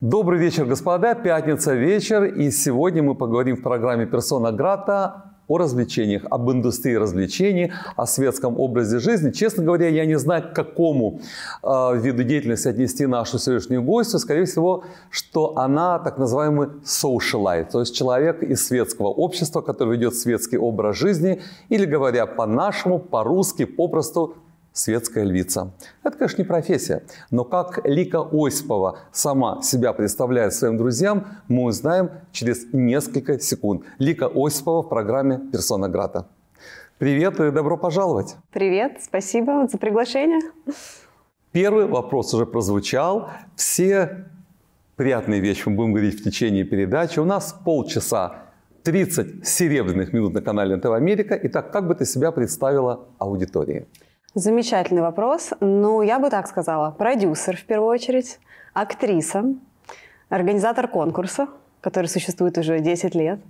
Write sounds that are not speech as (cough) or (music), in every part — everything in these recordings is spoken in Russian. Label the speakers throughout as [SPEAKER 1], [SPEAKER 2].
[SPEAKER 1] Добрый вечер, господа. Пятница вечер. И сегодня мы поговорим в программе «Персона Грата» о развлечениях, об индустрии развлечений, о светском образе жизни. Честно говоря, я не знаю, к какому э, виду деятельности отнести нашу сегодняшнюю гостью. Скорее всего, что она так называемый socialite, то есть человек из светского общества, который ведет светский образ жизни, или говоря по-нашему, по-русски, попросту светская львица. Это, конечно, не профессия, но как Лика Осипова сама себя представляет своим друзьям, мы узнаем через несколько секунд. Лика Осипова в программе «Персона Грата». Привет и добро пожаловать!
[SPEAKER 2] Привет, спасибо за приглашение.
[SPEAKER 1] Первый вопрос уже прозвучал. Все приятные вещи мы будем говорить в течение передачи. У нас полчаса 30 серебряных минут на канале НТВ Америка. Итак, как бы ты себя представила аудитории?
[SPEAKER 2] Замечательный вопрос. Ну, я бы так сказала. Продюсер, в первую очередь, актриса, организатор конкурса, который существует уже 10 лет.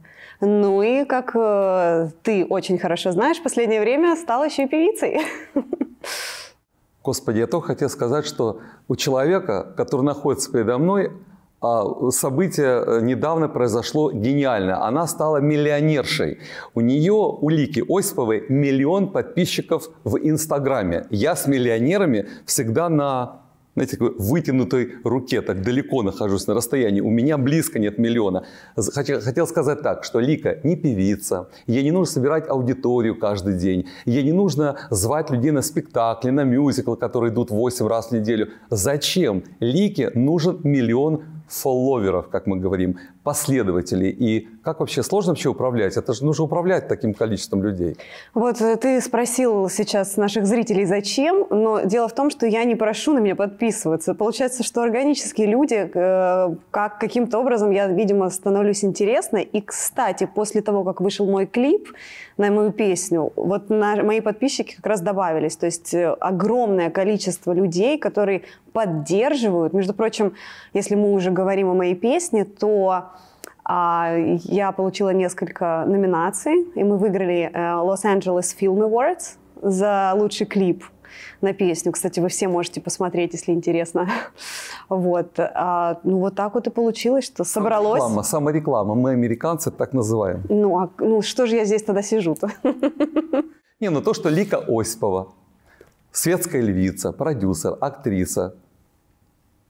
[SPEAKER 2] Ну и, как э, ты очень хорошо знаешь, в последнее время стала еще и певицей.
[SPEAKER 1] Господи, я только хотел сказать, что у человека, который находится передо мной, а, событие э, недавно произошло гениально. Она стала миллионершей. У нее, у Лики Осиповой, миллион подписчиков в Инстаграме. Я с миллионерами всегда на знаете, такой вытянутой руке, так далеко нахожусь на расстоянии, у меня близко нет миллиона. Хотел сказать так, что Лика не певица, ей не нужно собирать аудиторию каждый день, ей не нужно звать людей на спектакли, на мюзикл, которые идут 8 раз в неделю. Зачем? Лике нужен миллион фолловеров, как мы говорим, последователей. И как вообще сложно вообще управлять? Это же нужно управлять таким количеством людей. Вот
[SPEAKER 2] э, ты спросил сейчас наших зрителей, зачем, но дело в том, что я не прошу на меня подписываться. Получается, что органические люди, э, как каким-то образом я, видимо, становлюсь интересной. И, кстати, после того, как вышел мой клип на мою песню, вот на, мои подписчики как раз добавились. То есть э, огромное количество людей, которые поддерживают. Между прочим, если мы уже говорим о моей песне, то а Я получила несколько номинаций, и мы выиграли Лос-Анджелес э, Film Awards за лучший клип на песню. Кстати, вы все можете посмотреть, если
[SPEAKER 1] интересно. (laughs)
[SPEAKER 2] Вот. А, ну, вот так вот и получилось, что собралось. Реклама,
[SPEAKER 1] самореклама. Мы, американцы, так называем.
[SPEAKER 2] Ну, а, ну что же я здесь тогда сижу-то? (laughs)
[SPEAKER 1] Не, ну то, что Лика Осипова, светская львица, продюсер, актриса,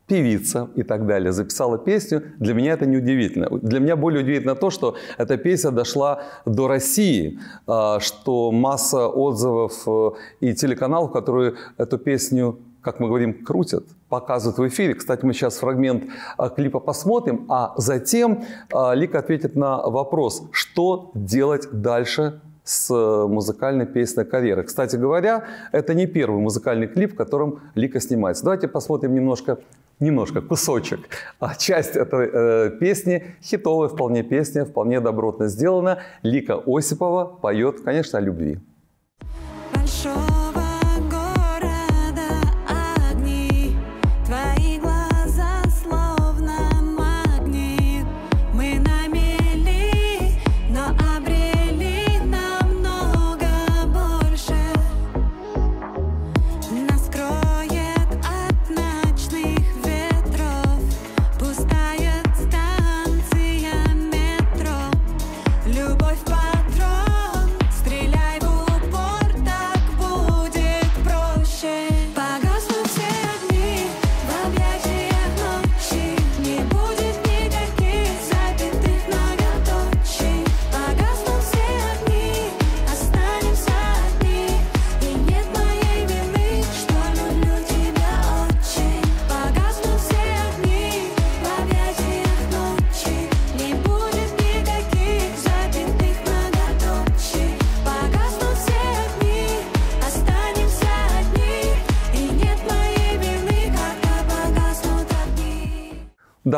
[SPEAKER 1] певица и так далее, записала песню, для меня это не удивительно. Для меня более удивительно то, что эта песня дошла до России, а, что масса отзывов э, и телеканалов, которые эту песню, как мы говорим, крутят, показывают в эфире. Кстати, мы сейчас фрагмент а, клипа посмотрим, а затем а, Лика ответит на вопрос, что делать дальше с э, музыкальной песней карьеры. Кстати говоря, это не первый музыкальный клип, в котором Лика снимается. Давайте посмотрим немножко немножко, кусочек, а часть этой э, песни, хитовая вполне песня, вполне добротно сделана. Лика Осипова поет, конечно, о любви.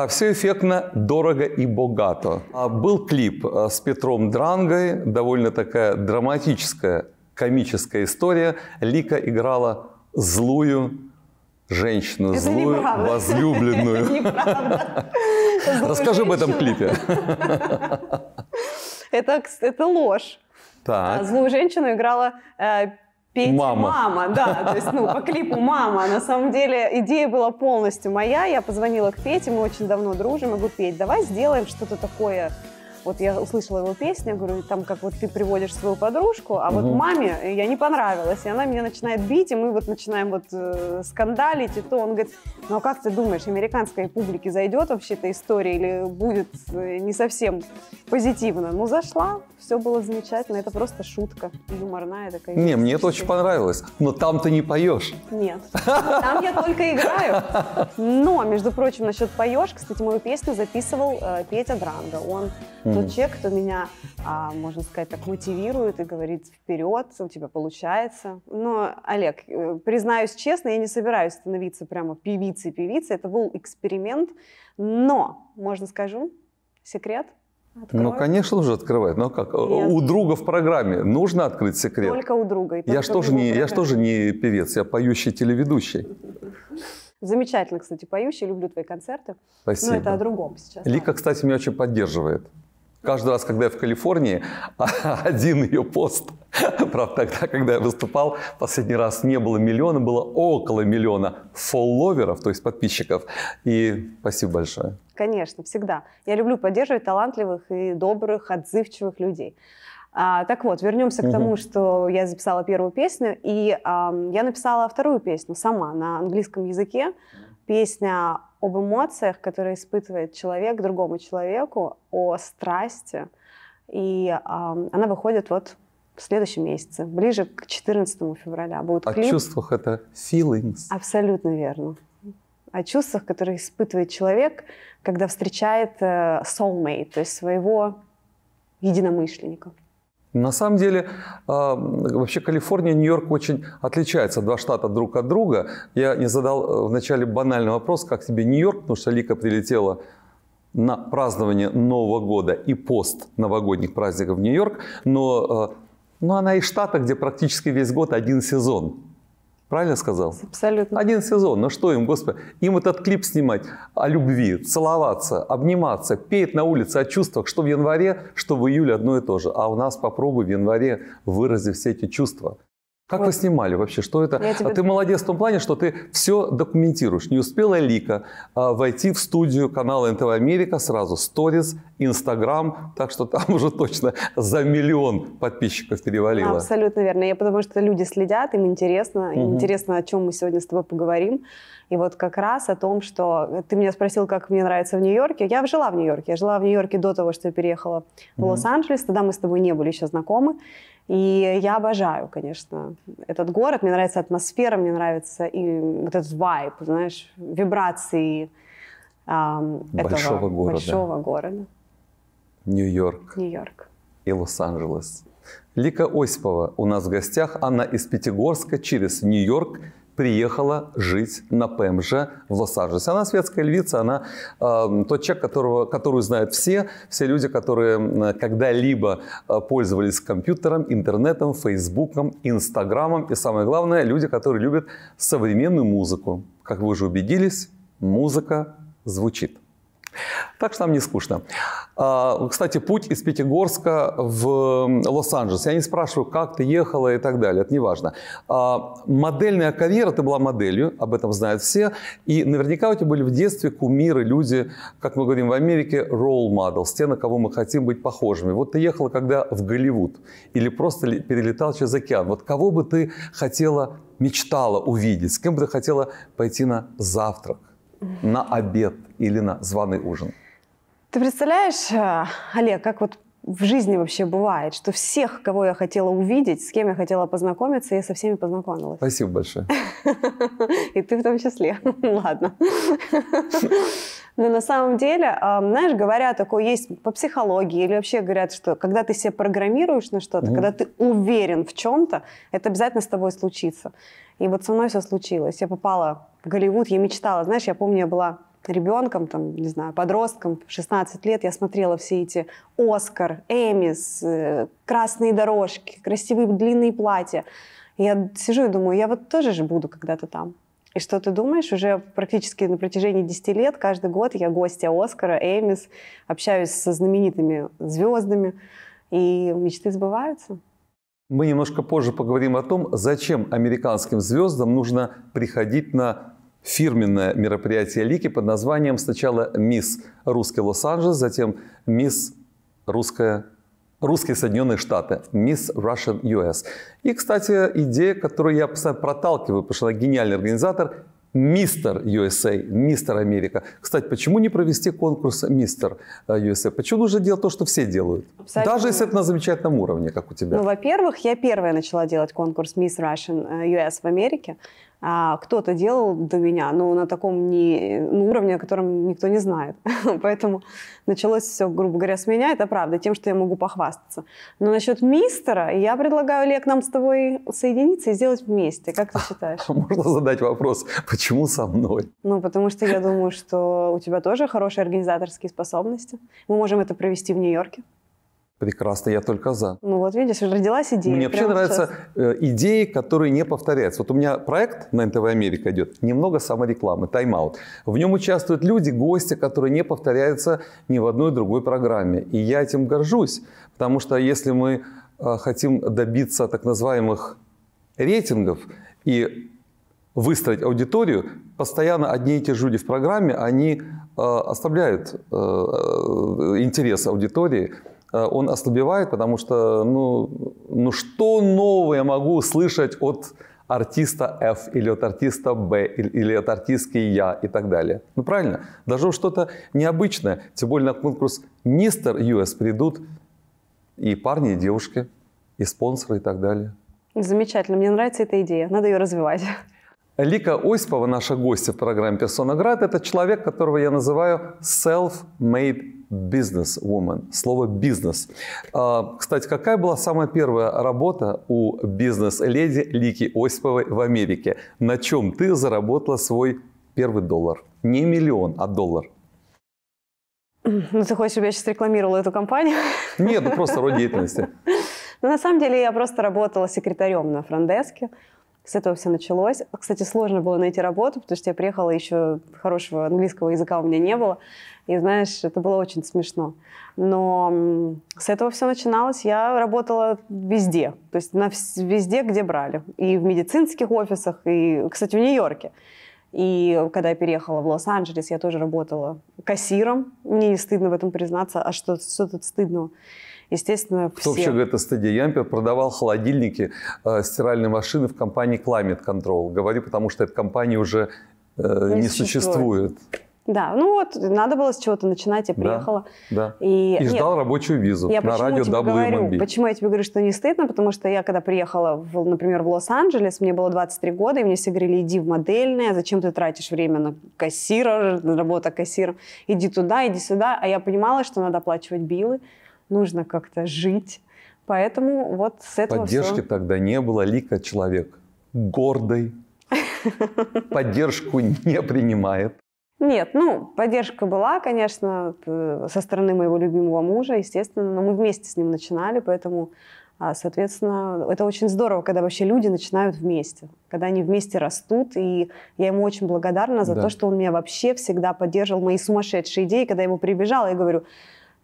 [SPEAKER 1] Да, все эффектно, дорого и богато. А был клип э, с Петром Дрангой, довольно такая драматическая, комическая история. Лика играла злую женщину, Это злую неправда. возлюбленную. (laughs) Расскажи об этом клипе.
[SPEAKER 2] (laughs) Это, это ложь.
[SPEAKER 1] Так. Злую
[SPEAKER 2] женщину играла э, Петь мама. мама, да, то есть, ну, по клипу мама. На самом деле идея была полностью моя. Я позвонила к Пете, мы очень давно дружим, могу Петь, давай сделаем что-то такое вот я услышала его песню, говорю, там как вот ты приводишь свою подружку, а вот маме я не понравилась, и она меня начинает бить, и мы вот начинаем вот э, скандалить, и то он говорит, ну а как ты думаешь, американской публике зайдет вообще эта история или будет э, не совсем позитивно? Ну зашла, все было замечательно, это просто шутка юморная такая. Не, мне это очень
[SPEAKER 1] понравилось, но там ты не поешь.
[SPEAKER 2] Нет, там я только играю. Но, между прочим, насчет поешь, кстати, мою песню записывал э, Петя Дранга, он тот человек, кто меня, а, можно сказать, так мотивирует и говорит вперед, у тебя получается. Но, Олег, э, признаюсь честно, я не собираюсь становиться прямо певицей-певицей. Это был эксперимент. Но, можно скажу, секрет –
[SPEAKER 1] Открывают? Ну, конечно же, открывает. Но как? Нет. У друга в программе нужно открыть секрет. Только
[SPEAKER 2] у друга. И я же тоже не, я же тоже
[SPEAKER 1] не певец, я поющий телеведущий.
[SPEAKER 2] Замечательно, кстати, поющий. Люблю твои концерты. Спасибо. Но это о другом сейчас.
[SPEAKER 1] Лика, кстати, меня очень поддерживает. Каждый раз, когда я в Калифорнии, (laughs) один ее пост, правда, тогда, когда я выступал, последний раз не было миллиона, было около миллиона фолловеров, то есть подписчиков. И спасибо большое.
[SPEAKER 2] Конечно, всегда. Я люблю поддерживать талантливых и добрых, отзывчивых людей. А, так вот, вернемся к тому, что я записала первую песню, и а, я написала вторую песню сама на английском языке песня об эмоциях, которые испытывает человек другому человеку, о страсти. И э, она выходит вот в следующем месяце, ближе к 14 февраля будет О клип. О чувствах
[SPEAKER 1] это feelings.
[SPEAKER 2] Абсолютно верно. О чувствах, которые испытывает человек, когда встречает э, soulmate, то есть своего единомышленника.
[SPEAKER 1] На самом деле, а, вообще Калифорния и Нью-Йорк очень отличаются, два штата друг от друга. Я не задал э, вначале банальный вопрос, как тебе Нью-Йорк, потому что Лика прилетела на празднование Нового года и пост новогодних праздников в Нью-Йорк, но, э, но она и штата, где практически весь год один сезон. Правильно сказал? Абсолютно. Один сезон. Ну что им, господи? Им этот клип снимать о любви, целоваться, обниматься, петь на улице о чувствах, что в январе, что в июле одно и то же. А у нас попробуй в январе выразить все эти чувства. Как вот. вы снимали вообще? Что это? Я тебе... Ты молодец в том плане, что ты все документируешь. Не успела Лика а, войти в студию канала НТВ Америка сразу. Сторис, Инстаграм, так что там (laughs) уже точно за миллион подписчиков перевалило.
[SPEAKER 2] Абсолютно верно. Я потому что люди следят, им интересно. угу. интересно, о чем мы сегодня с тобой поговорим. И вот как раз о том, что ты меня спросил, как мне нравится в Нью-Йорке. Я жила в Нью-Йорке. Я жила в Нью-Йорке до того, что я переехала угу. в Лос-Анджелес. Тогда мы с тобой не были еще знакомы. И я обожаю, конечно, этот город. Мне нравится атмосфера, мне нравится и вот этот вайб, знаешь, вибрации эм, большого этого города. большого города.
[SPEAKER 1] Нью-Йорк. Нью-Йорк. И Лос-Анджелес. Лика Осипова у нас в гостях. Она из Пятигорска через Нью-Йорк приехала жить на ПМЖ в Лос-Анджелес. Она светская львица, она э, тот человек, которого, которую знают все, все люди, которые когда-либо э, пользовались компьютером, интернетом, фейсбуком, инстаграмом и, самое главное, люди, которые любят современную музыку. Как вы уже убедились, музыка звучит. Так что нам не скучно. А, кстати, путь из Пятигорска в Лос-Анджелес. Я не спрашиваю, как ты ехала и так далее. Это не важно. А, модельная карьера, ты была моделью, об этом знают все. И наверняка у тебя были в детстве кумиры, люди, как мы говорим в Америке, role models, те, на кого мы хотим быть похожими. Вот ты ехала когда в Голливуд или просто перелетал через океан. Вот кого бы ты хотела, мечтала увидеть? С кем бы ты хотела пойти на завтрак, на обед – или на званый ужин.
[SPEAKER 2] Ты представляешь, э, Олег, как вот в жизни вообще бывает, что всех, кого я хотела увидеть, с кем я хотела познакомиться, я со всеми познакомилась.
[SPEAKER 1] Спасибо большое.
[SPEAKER 2] (laughs) И ты в том числе. (laughs) Ладно. Но на самом деле, э, знаешь, говорят, такое есть по психологии, или вообще говорят, что когда ты себя программируешь на что-то, когда ты уверен в чем-то, это обязательно с тобой случится. И вот со мной все случилось. Я попала в Голливуд, я мечтала. Знаешь, я помню, я была ребенком, там, не знаю, подростком, 16 лет, я смотрела все эти «Оскар», «Эмис», э, «Красные дорожки», красивые длинные платья. я сижу и думаю, я вот тоже же буду когда-то там. И что ты думаешь, уже практически на протяжении 10 лет, каждый год я гостья «Оскара», «Эмис», общаюсь со знаменитыми звездами, и мечты сбываются.
[SPEAKER 1] Мы немножко позже поговорим о том, зачем американским звездам нужно приходить на фирменное мероприятие Лики под названием сначала «Мисс Русский Лос-Анджелес», затем «Мисс Русская русские Соединенные Штаты, Miss Russian US. И, кстати, идея, которую я постоянно проталкиваю, потому что она гениальный организатор, Мистер USA, Мистер Америка. Кстати, почему не провести конкурс Мистер USA? Почему нужно делать то, что все делают? Абсолютно. Даже если это на замечательном уровне, как у тебя. Ну,
[SPEAKER 2] во-первых, я первая начала делать конкурс Miss Russian US в Америке а, кто-то делал до меня, но на таком не, ну, уровне, о котором никто не знает. (laughs) Поэтому началось все, грубо говоря, с меня, это правда, тем, что я могу похвастаться. Но насчет мистера, я предлагаю, Олег, нам с тобой соединиться и сделать вместе. Как ты (laughs) считаешь? Можно
[SPEAKER 1] задать вопрос, почему со мной?
[SPEAKER 2] Ну, потому что я думаю, что у тебя тоже хорошие организаторские способности. Мы можем это провести в
[SPEAKER 1] Нью-Йорке. Прекрасно, я только за.
[SPEAKER 2] Ну вот видишь, родилась идея. Мне вообще нравятся
[SPEAKER 1] э, идеи, которые не повторяются. Вот у меня проект на НТВ Америка идет, немного саморекламы, тайм-аут. В нем участвуют люди, гости, которые не повторяются ни в одной другой программе. И я этим горжусь, потому что если мы э, хотим добиться так называемых рейтингов и выстроить аудиторию, постоянно одни и те же люди в программе, они э, оставляют интерес аудитории Э, он ослабевает, потому что, ну, ну что нового я могу услышать от артиста F или от артиста B или от артистки Я и так далее. Ну правильно, должно что-то необычное. Тем более на конкурс Мистер US придут и парни, и девушки, и спонсоры и так далее.
[SPEAKER 2] Замечательно, мне нравится эта идея, надо ее развивать.
[SPEAKER 1] Лика Осипова, наша гостья в программе «Персоноград», это человек, которого я называю self-made businesswoman. Слово «бизнес». А, кстати, какая была самая первая работа у бизнес-леди Лики Осиповой в Америке? На чем ты заработала свой первый доллар? Не миллион, а доллар.
[SPEAKER 2] Ну, ты хочешь, чтобы я сейчас рекламировала эту компанию?
[SPEAKER 1] Нет, ну просто род деятельности. (laughs)
[SPEAKER 2] Ну, на самом деле, я просто работала секретарем на франдеске с этого все началось. Кстати, сложно было найти работу, потому что я приехала еще хорошего английского языка у меня не было. И знаешь, это было очень смешно. Но с этого все начиналось. Я работала везде. То есть на везде, где брали. И в медицинских офисах, и, кстати, в Нью-Йорке. И когда я переехала в Лос-Анджелес, я тоже работала кассиром. Мне не стыдно в этом признаться. А что, что тут стыдного? естественно, все... Кто вообще
[SPEAKER 1] говорит о стыде? Ямпер продавал холодильники, э, стиральные машины в компании Climate Control. Говорю, потому что эта компания уже э, не, не существует. существует.
[SPEAKER 2] Да, ну вот, надо было с чего-то начинать, я приехала.
[SPEAKER 1] Да, И, и ждал нет, рабочую визу я на радио тебе WMB.
[SPEAKER 2] почему я тебе говорю, что не стыдно? Потому что я, когда приехала, в, например, в Лос-Анджелес, мне было 23 года, и мне все говорили, иди в модельное, зачем ты тратишь время на кассира, на работа кассиром, иди туда, иди сюда. А я понимала, что надо оплачивать билы, нужно как-то жить. Поэтому вот с этого Поддержки все...
[SPEAKER 1] тогда не было, Лика человек гордый, (laughs) поддержку не принимает.
[SPEAKER 2] Нет, ну, поддержка была, конечно, э, со стороны моего любимого мужа, естественно, но мы вместе с ним начинали, поэтому, а, соответственно, это очень здорово, когда вообще люди начинают вместе, когда они вместе растут, и я ему очень благодарна за да. то, что он меня вообще всегда поддерживал, мои сумасшедшие идеи, когда я ему прибежала, я говорю,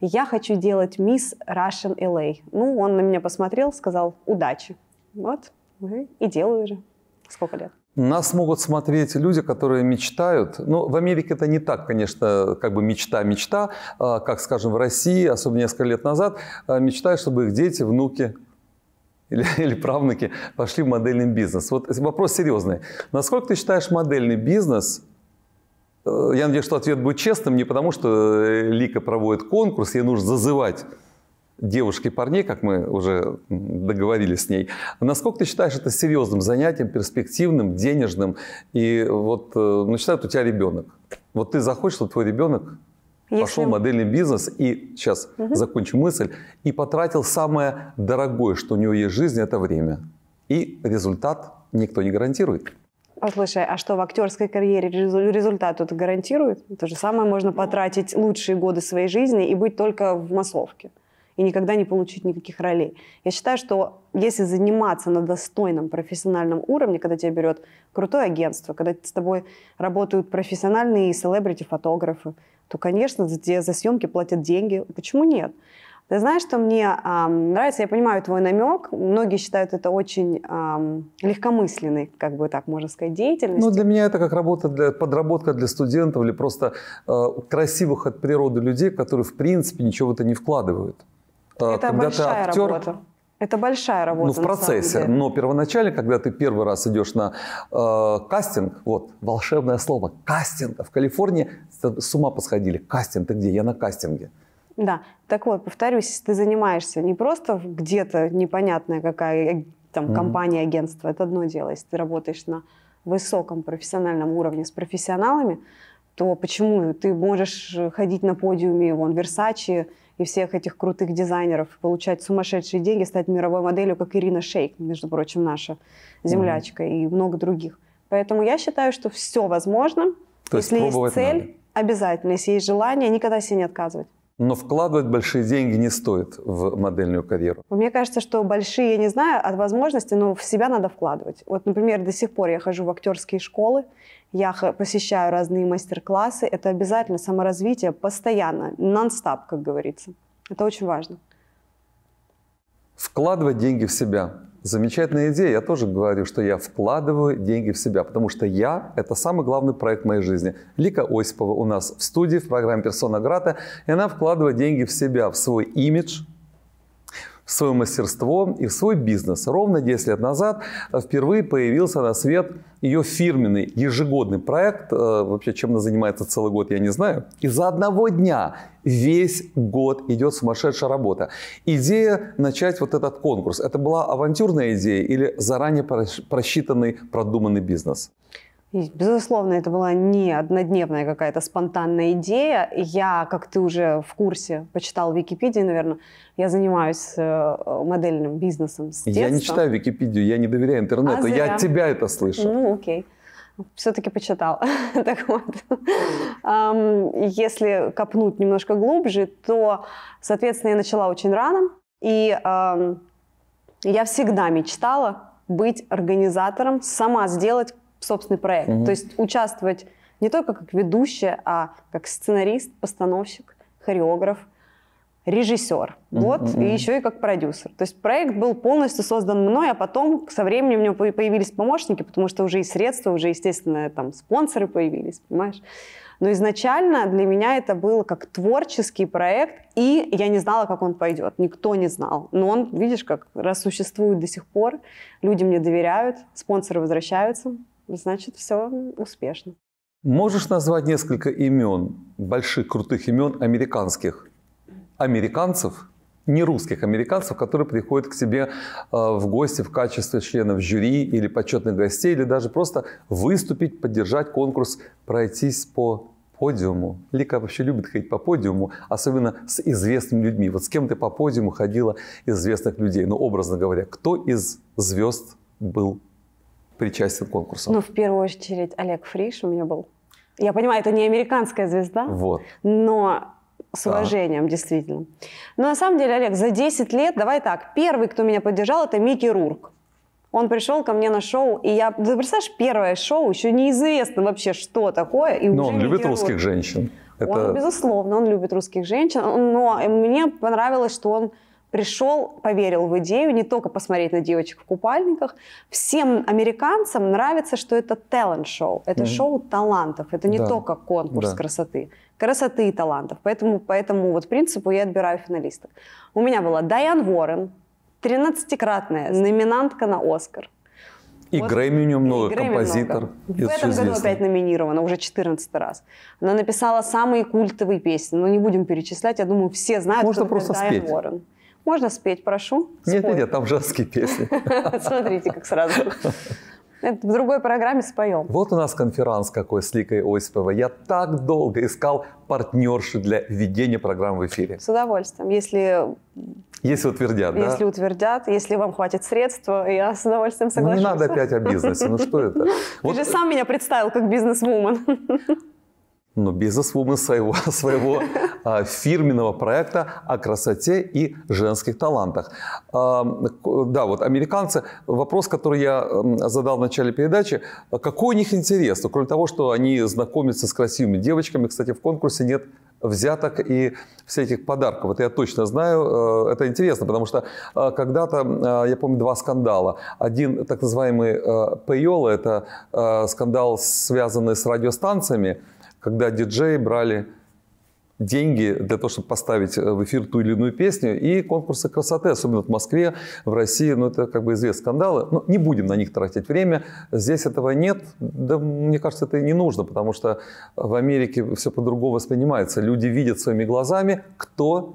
[SPEAKER 2] я хочу делать мисс Russian LA. Ну, он на меня посмотрел, сказал, удачи. Вот, ну и делаю уже. Сколько лет?
[SPEAKER 1] Нас могут смотреть люди, которые мечтают. Ну, в Америке это не так, конечно, как бы мечта-мечта, а, как, скажем, в России, особенно несколько лет назад, а, мечтают, чтобы их дети, внуки или, (laughs) или правнуки пошли в модельный бизнес. Вот вопрос серьезный. Насколько ты считаешь модельный бизнес – я надеюсь, что ответ будет честным, не потому что э, Лика проводит конкурс, ей нужно зазывать девушки и парней, как мы уже договорились с ней. Насколько ты считаешь это серьезным занятием, перспективным, денежным? И вот, э, ну, считай, у тебя ребенок. Вот ты захочешь, чтобы твой ребенок если... Пошел в модельный бизнес и, сейчас угу. закончу мысль, и потратил самое дорогое, что у него есть в жизни, это время. И результат никто не гарантирует.
[SPEAKER 2] Послушай, а что в актерской карьере результат тут гарантирует? То же самое можно ну. потратить лучшие годы своей жизни и быть только в массовке и никогда не получить никаких ролей. Я считаю, что если заниматься на достойном профессиональном уровне, когда тебя берет крутое агентство, когда с тобой работают профессиональные селебрити-фотографы, то, конечно, за, за съемки платят деньги. Почему нет? Ты знаешь, что мне э, нравится, я понимаю твой намек. Многие считают это очень э, легкомысленной, как бы так можно сказать, деятельностью. Ну,
[SPEAKER 1] для меня это как работа для, подработка для студентов или просто э, красивых от природы людей, которые в принципе ничего в это не вкладывают. Э, это Когда большая ты актер, работа.
[SPEAKER 2] Это большая ну, работа. Ну, в процессе. Но
[SPEAKER 1] первоначально, когда ты первый раз идешь на э, кастинг, вот, волшебное слово, кастинг. А в Калифорнии с ума посходили. Кастинг, ты где? Я на кастинге.
[SPEAKER 2] Да, так вот, повторюсь, если ты занимаешься не просто где-то непонятная какая э, там mm-hmm. компания, агентство, это одно дело, если ты работаешь на высоком профессиональном уровне с профессионалами, то почему ты можешь э, ходить на подиуме вон Версачи и всех этих крутых дизайнеров, получать сумасшедшие деньги, стать мировой моделью, как Ирина Шейк, между прочим, наша землячка mm-hmm. и много других. Поэтому я считаю, что все возможно, то если есть цель, надо. обязательно, если есть желание, никогда себе не отказывать.
[SPEAKER 1] Но вкладывать большие деньги не стоит в модельную карьеру.
[SPEAKER 2] Мне кажется, что большие, я не знаю, от возможности, но в себя надо вкладывать. Вот, например, до сих пор я хожу в актерские школы, я посещаю разные мастер-классы. Это обязательно саморазвитие постоянно, нон-стап, как говорится. Это очень важно.
[SPEAKER 1] Вкладывать деньги в себя. Замечательная идея. Я тоже говорю, что я вкладываю деньги в себя, потому что я – это самый главный проект моей жизни. Лика Осипова у нас в студии, в программе «Персона Грата», и она вкладывает деньги в себя, в свой имидж – свое мастерство и в свой бизнес. Ровно 10 лет назад э, впервые появился на свет ее фирменный ежегодный проект. Э, вообще, чем она занимается целый год, я не знаю. И за одного дня весь год идет сумасшедшая работа. Идея начать вот этот конкурс, это была авантюрная идея или заранее просчитанный, продуманный бизнес?
[SPEAKER 2] И, безусловно, это была не однодневная какая-то спонтанная идея. Я, как ты уже в курсе, почитал Википедию, наверное, я занимаюсь э, модельным бизнесом с детства. Я не читаю
[SPEAKER 1] Википедию, я не доверяю интернету, а я от тебя это слышу. Ну,
[SPEAKER 2] окей. Все-таки почитал. (laughs) так вот, если копнуть немножко глубже, то, соответственно, я начала очень рано. И я всегда мечтала быть организатором, сама сделать собственный проект. Угу. То есть участвовать не только как ведущая, а как сценарист, постановщик, хореограф, режиссер. Mm-hmm. Вот, mm-hmm. и еще и как продюсер. То есть проект был полностью создан мной, а потом со временем у него появились помощники, потому что уже и средства, уже, естественно, там спонсоры появились, понимаешь? Но изначально для меня это был как творческий проект, и я не знала, как он пойдет. Никто не знал. Но он, видишь, как раз существует до сих пор. Люди мне доверяют, спонсоры возвращаются значит, все успешно.
[SPEAKER 1] Можешь назвать несколько имен, больших крутых имен американских, американцев, не русских американцев, которые приходят к тебе э, в гости в качестве членов жюри или почетных гостей, или даже просто выступить, поддержать конкурс, пройтись по подиуму. Лика вообще любит ходить по подиуму, особенно с известными людьми. Вот с кем ты по подиуму ходила известных людей? Ну, образно говоря, кто из звезд был причастен к конкурсам? Ну,
[SPEAKER 2] в первую очередь, Олег Фриш у меня был. Я понимаю, это не американская звезда, вот. но с уважением, да. действительно. Но на самом деле, Олег, за 10 лет, давай так, первый, кто меня поддержал, это Микки Рурк. Он пришел ко мне на шоу, и я, ты представляешь, первое шоу, еще неизвестно вообще, что такое. И но он любит Рурк. русских
[SPEAKER 1] женщин. Это... Он,
[SPEAKER 2] безусловно, он любит русских женщин, но мне понравилось, что он пришел, поверил в идею не только посмотреть на девочек в купальниках. Всем американцам нравится, что это талант-шоу. Это угу. шоу талантов. Это не да. только конкурс да. красоты. Красоты и талантов. Поэтому по этому вот принципу я отбираю финалисток. У меня была Дайан Уоррен, 13-кратная номинантка на «Оскар».
[SPEAKER 1] И вот, Грэмми у нее много, и композитор. Много. В этом году опять
[SPEAKER 2] номинирована, уже 14 раз. Она написала самые культовые песни, но не будем перечислять, я думаю, все знают, Можно кто просто Дайан спеть. Уоррен. Можно спеть, прошу?
[SPEAKER 1] Нет, спой. нет, нет, там женские песни.
[SPEAKER 2] (laughs) Смотрите, как сразу. Это в другой программе споем.
[SPEAKER 1] Вот у нас конферанс какой с Ликой Осиповой. Я так долго искал партнерши для ведения программы в эфире.
[SPEAKER 2] С удовольствием. Если...
[SPEAKER 1] Если утвердят, если да? Если
[SPEAKER 2] утвердят, если вам хватит средств, я с удовольствием согласен. Ну, не надо опять о бизнесе, ну что это?
[SPEAKER 1] (laughs) Ты же сам
[SPEAKER 2] меня представил как бизнес-вумен.
[SPEAKER 1] Ну, бизнес-вумен своего, своего а, фирменного проекта о красоте и женских талантах. А, да, вот американцы, вопрос, который я задал в начале передачи, а какой у них интерес? Ну, кроме того, что они знакомятся с красивыми девочками, кстати, в конкурсе нет взяток и всяких подарков. Это я точно знаю. Э, это интересно, потому что э, когда-то, э, я помню, два скандала. Один так называемый Пейола, это скандал, связанный с радиостанциями, когда диджеи брали деньги для того, чтобы поставить э, в эфир ту или иную песню, и конкурсы красоты, особенно в Москве, в России, ну это как бы известные скандалы, но ну, не будем на них тратить время, здесь этого нет, да мне кажется, это и не нужно, потому что в Америке все по-другому воспринимается, люди видят своими глазами, кто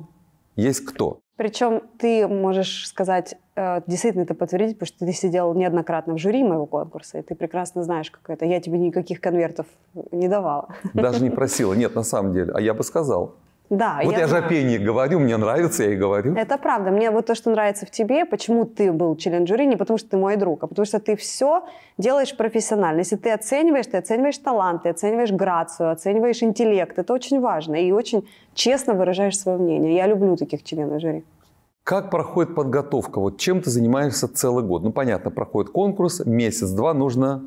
[SPEAKER 1] есть кто.
[SPEAKER 2] Причем ты можешь сказать Э, действительно это подтвердить, потому что ты сидел неоднократно в жюри моего конкурса, и ты прекрасно знаешь, как это. Я тебе никаких конвертов не давала. Даже не
[SPEAKER 1] просила, нет, на самом деле. А я бы сказал.
[SPEAKER 2] Да, вот я, я же о пении
[SPEAKER 1] говорю, мне нравится, я и говорю.
[SPEAKER 2] Это правда. Мне вот то, что нравится в тебе, почему ты был член жюри, не потому что ты мой друг, а потому что ты все делаешь профессионально. Если ты оцениваешь, ты оцениваешь талант, ты оцениваешь грацию, оцениваешь интеллект. Это очень важно. И очень честно выражаешь свое мнение. Я люблю таких членов
[SPEAKER 1] жюри. Как проходит подготовка? Вот чем ты занимаешься целый год? Ну, понятно, проходит конкурс, месяц-два нужно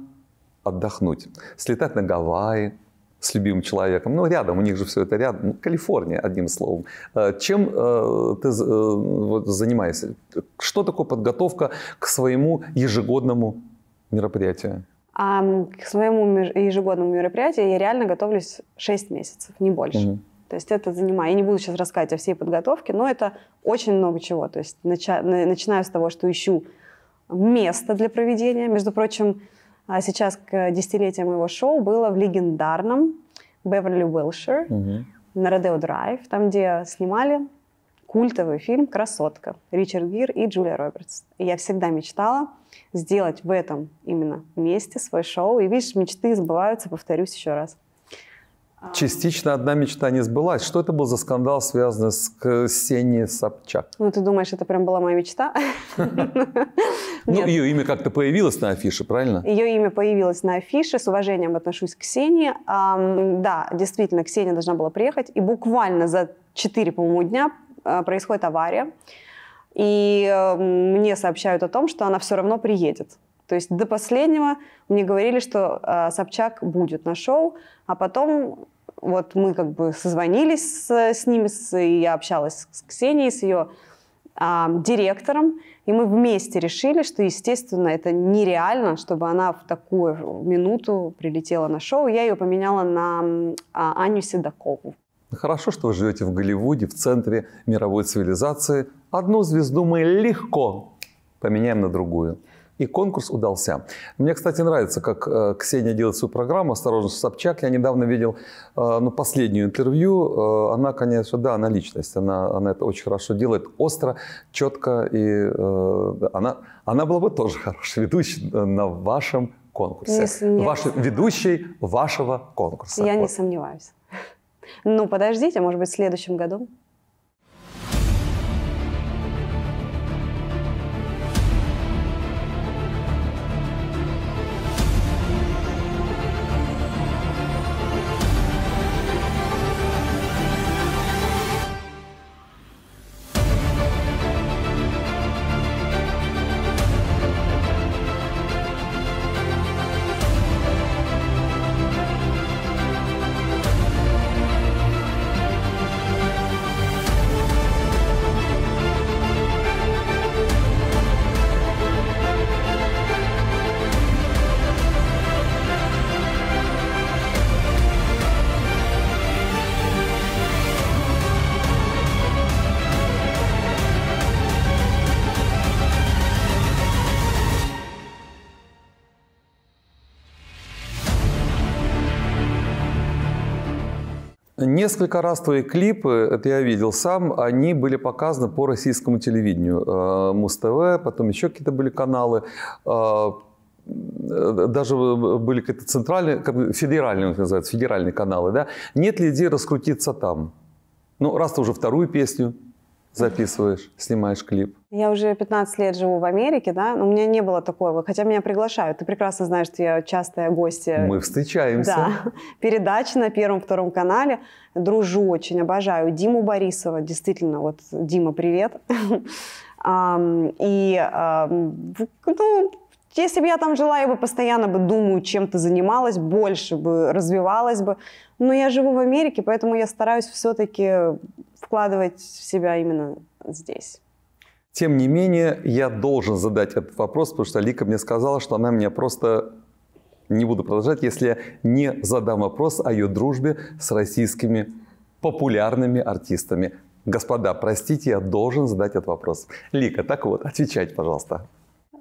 [SPEAKER 1] отдохнуть. Слетать на Гавайи с любимым человеком. Ну, рядом, у них же все это рядом. Ну, Калифорния, одним словом. Э, чем э, ты э, вот, занимаешься? Что такое подготовка к своему ежегодному мероприятию?
[SPEAKER 2] А, к своему ежегодному мероприятию я реально готовлюсь 6 месяцев, не больше. Угу. То есть это занимает... Я не буду сейчас рассказывать о всей подготовке, но это очень много чего. То есть нача... начинаю с того, что ищу место для проведения. Между прочим, а сейчас к десятилетию моего шоу было в легендарном Беверли Уилшир угу. на Родео Драйв, там, где снимали культовый фильм «Красотка» Ричард Гир и Джулия Робертс. И я всегда мечтала сделать в этом именно месте свой шоу. И видишь, мечты сбываются, повторюсь еще раз.
[SPEAKER 1] А, Частично одна мечта не сбылась. Что это был за скандал, связанный с Ксенией Собчак?
[SPEAKER 2] Ну, ты думаешь, это прям была моя мечта? (laughs)
[SPEAKER 1] Ну, ее имя как-то появилось на афише, правильно?
[SPEAKER 2] Ее имя появилось на афише. С уважением отношусь к Ксении. Да, действительно, Ксения должна была приехать. И буквально за 4, по-моему, дня а, происходит авария. И мне сообщают о том, что она все равно приедет. То есть до последнего мне говорили, что э, Собчак будет на шоу, а потом вот мы как бы созвонились с, с ними, с, и я общалась с Ксенией, с ее а, директором, и мы вместе решили, что, естественно, это нереально, чтобы она в такую минуту прилетела на шоу. Я ее поменяла на а, Аню Седокову.
[SPEAKER 1] Хорошо, что вы живете в Голливуде, в центре мировой цивилизации. Одну звезду мы легко поменяем на другую. И конкурс удался. Мне, кстати, нравится, как э, Ксения делает свою программу «Осторожно, Собчак». Я недавно видел э, ну, последнюю интервью. Э, она, конечно, да, она личность. Она, она это очень хорошо делает. Остро, четко. И да, она, она была бы тоже хорошей ведущей на вашем конкурсе. Не Ваш, ведущий вашего конкурса. Я
[SPEAKER 2] вот. не сомневаюсь. Ну, подождите, может быть, в следующем году.
[SPEAKER 1] Несколько раз твои клипы, это я видел сам, они были показаны по российскому телевидению. Э, Муз-ТВ, потом еще какие-то были каналы э, э, даже были какие-то центральные, как бы федеральные, как называется, федеральные каналы, да, нет ли идеи раскрутиться там? Ну, раз ты уже вторую песню записываешь, снимаешь клип?
[SPEAKER 2] Я уже 15 лет живу в Америке, да, но у меня не было такого, хотя меня приглашают. Ты прекрасно знаешь, что я частая гостья. Мы
[SPEAKER 1] встречаемся. Да,
[SPEAKER 2] Передачи на Первом, Втором канале. Дружу очень, обожаю Диму Борисова, действительно, вот, Дима, привет. (laughs) И, ну, если бы я там жила, я бы постоянно бы думаю, чем ты занималась, больше бы развивалась бы. Но я живу в Америке, поэтому я стараюсь все-таки вкладывать в себя именно здесь.
[SPEAKER 1] Тем не менее, я должен задать этот вопрос, потому что Лика мне сказала, что она меня просто не буду продолжать, если я не задам вопрос о ее дружбе с российскими популярными артистами. Господа, простите, я должен задать этот вопрос. Лика, так вот, отвечайте, пожалуйста.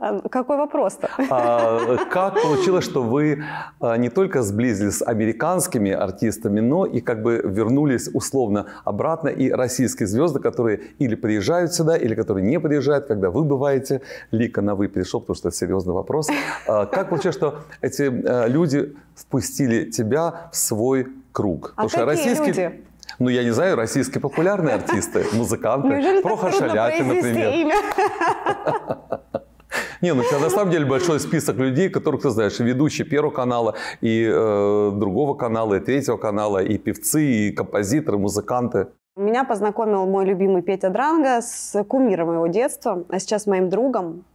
[SPEAKER 1] Эм,
[SPEAKER 2] какой вопрос-то?
[SPEAKER 1] А, как получилось, что вы а, не только сблизились с американскими артистами, но и как бы вернулись условно обратно и российские звезды, которые или приезжают сюда, или которые не приезжают, когда вы бываете. Лика на «вы» перешел, потому что это серьезный вопрос. А, как получилось, что эти а, люди впустили тебя в свой круг? А Потому какие российские... люди? Ну, я не знаю, российские популярные артисты, музыканты. Неужели Прохор Шаляпин, например. Имя?
[SPEAKER 2] (laughs)
[SPEAKER 1] Не, ну у на самом деле большой список людей, которых ты знаешь, и ведущие Первого канала, и э, другого канала, и третьего канала, и певцы, и композиторы, музыканты.
[SPEAKER 2] Меня познакомил мой любимый Петя Дранга с кумиром моего детства, а сейчас моим другом.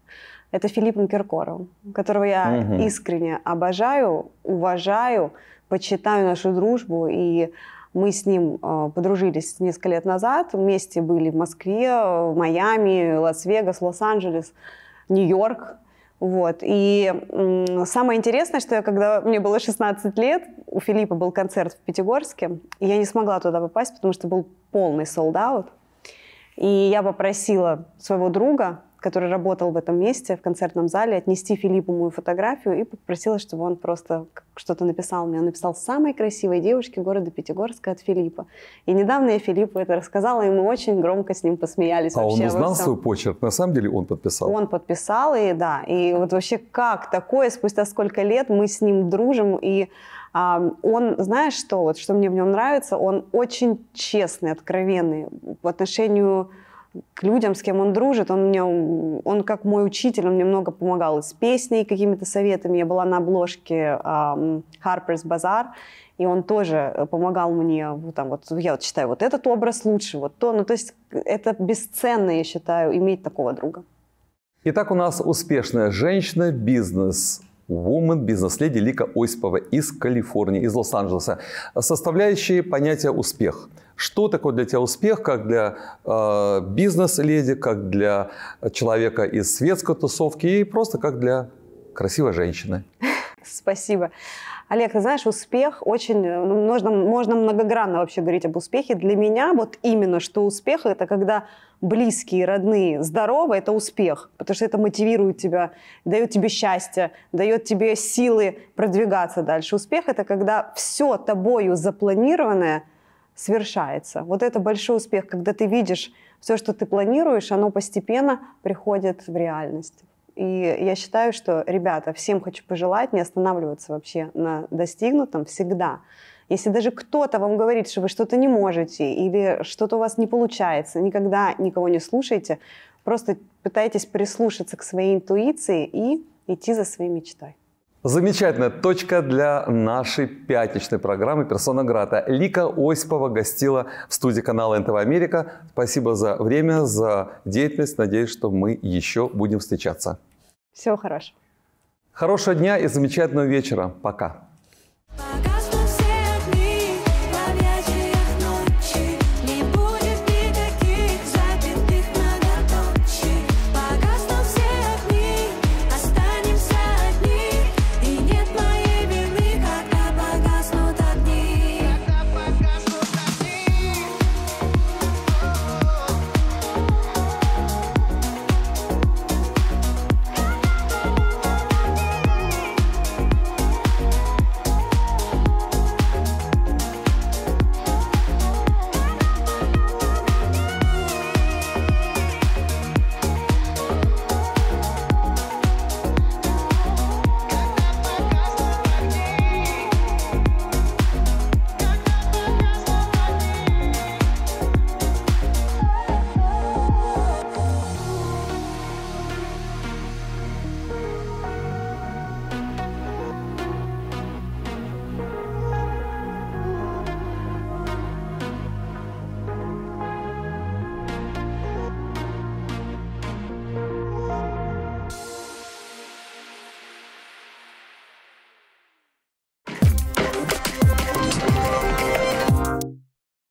[SPEAKER 2] Это Филиппом Киркоровым, которого я угу. искренне обожаю, уважаю, почитаю нашу дружбу. И мы с ним э, подружились несколько лет назад. Вместе были в Москве, в Майами, Лас-Вегас, Лос-Анджелес. лос анджелес Нью-Йорк. Вот. И самое интересное, что я, когда мне было 16 лет, у Филиппа был концерт в Пятигорске, и я не смогла туда попасть, потому что был полный солдат. И я попросила своего друга, который работал в этом месте, в концертном зале, отнести Филиппу мою фотографию и попросила, чтобы он просто что-то написал мне. Он написал «Самой красивой девушке города Пятигорска от Филиппа». И недавно я Филиппу это рассказала, и мы очень громко с ним посмеялись. А он узнал свой
[SPEAKER 1] почерк? На самом деле он подписал? Он
[SPEAKER 2] подписал, и да. И вот вообще как такое, спустя сколько лет мы с ним дружим, и а, он, знаешь что, вот что мне в нем нравится, он очень честный, откровенный по отношению к людям, с кем он дружит. Он, мне, он как мой учитель, он мне много помогал и с песней, какими-то советами. Я была на обложке эм, Harper's Bazaar, и он тоже э, помогал мне, там, вот, я вот считаю, вот этот образ лучше, вот то. Ну, то есть это бесценно, я считаю, иметь такого друга.
[SPEAKER 1] Итак, у нас успешная женщина, бизнес, Woman без наследия Лика Осипова из Калифорнии, из Лос-Анджелеса. Составляющие понятия «успех». Что такое для тебя успех, как для э, бизнес-леди, как для человека из светской тусовки и просто как для красивой женщины?
[SPEAKER 2] Спасибо. Олег, ты знаешь, успех очень... Ну, нужно, можно многогранно вообще говорить об успехе. Для меня вот именно, что успех – это когда близкие, родные, здоровы, это успех, потому что это мотивирует тебя, дает тебе счастье, дает тебе силы продвигаться дальше. Успех – это когда все тобою запланированное свершается. Вот это большой успех, когда ты видишь все, что ты планируешь, оно постепенно приходит в реальность. И я считаю, что, ребята, всем хочу пожелать не останавливаться вообще на достигнутом всегда. Если даже кто-то вам говорит, что вы что-то не можете или что-то у вас не получается, никогда никого не слушайте, просто пытайтесь прислушаться к своей интуиции и идти за своей
[SPEAKER 1] мечтой. Замечательная точка для нашей пятничной программы «Персона Грата». Лика Осипова гостила в студии канала НТВ Америка. Спасибо за время, за деятельность. Надеюсь, что мы еще будем встречаться. Всего хорошего. Хорошего дня и замечательного вечера. Пока. Пока.